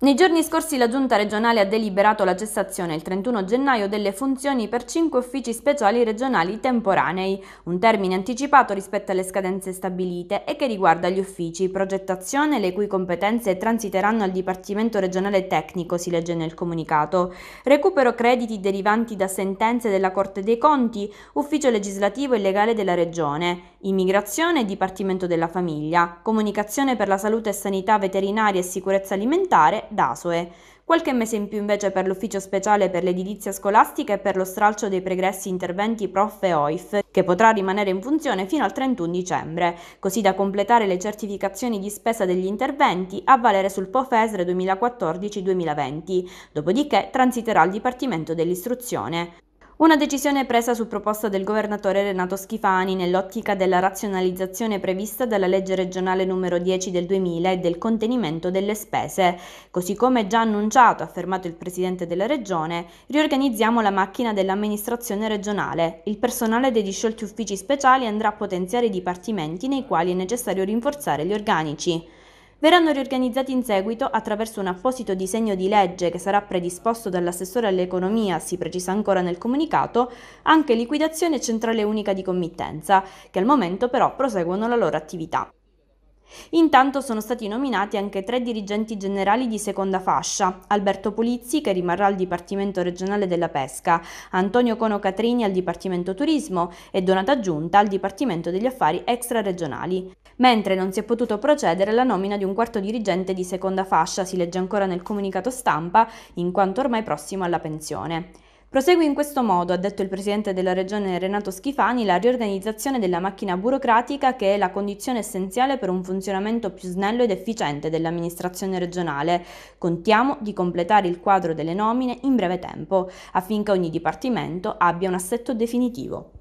Nei giorni scorsi la Giunta regionale ha deliberato la cessazione il 31 gennaio delle funzioni per cinque uffici speciali regionali temporanei, un termine anticipato rispetto alle scadenze stabilite e che riguarda gli uffici progettazione, le cui competenze transiteranno al Dipartimento regionale tecnico, si legge nel comunicato, recupero crediti derivanti da sentenze della Corte dei Conti, ufficio legislativo e legale della Regione, Immigrazione Dipartimento della Famiglia, Comunicazione per la Salute e Sanità Veterinaria e Sicurezza Alimentare, DASOE. Qualche mese in più invece per l'Ufficio Speciale per l'Edilizia Scolastica e per lo stralcio dei pregressi interventi Prof e OIF, che potrà rimanere in funzione fino al 31 dicembre, così da completare le certificazioni di spesa degli interventi a valere sul POFESRE 2014-2020, dopodiché transiterà al Dipartimento dell'Istruzione. Una decisione presa su proposta del governatore Renato Schifani nell'ottica della razionalizzazione prevista dalla legge regionale numero 10 del 2000 e del contenimento delle spese. Così come già annunciato, ha affermato il presidente della regione, riorganizziamo la macchina dell'amministrazione regionale. Il personale dei disciolti uffici speciali andrà a potenziare i dipartimenti nei quali è necessario rinforzare gli organici verranno riorganizzati in seguito attraverso un apposito disegno di legge che sarà predisposto dall'assessore all'economia, si precisa ancora nel comunicato, anche liquidazione centrale unica di committenza, che al momento però proseguono la loro attività. Intanto sono stati nominati anche tre dirigenti generali di seconda fascia, Alberto Polizzi che rimarrà al Dipartimento regionale della pesca, Antonio Cono Catrini al Dipartimento Turismo e Donata Giunta al Dipartimento degli Affari Extraregionali. Mentre non si è potuto procedere alla nomina di un quarto dirigente di seconda fascia, si legge ancora nel comunicato stampa, in quanto ormai prossimo alla pensione. Prosegue in questo modo, ha detto il presidente della regione Renato Schifani, la riorganizzazione della macchina burocratica che è la condizione essenziale per un funzionamento più snello ed efficiente dell'amministrazione regionale. Contiamo di completare il quadro delle nomine in breve tempo, affinché ogni dipartimento abbia un assetto definitivo.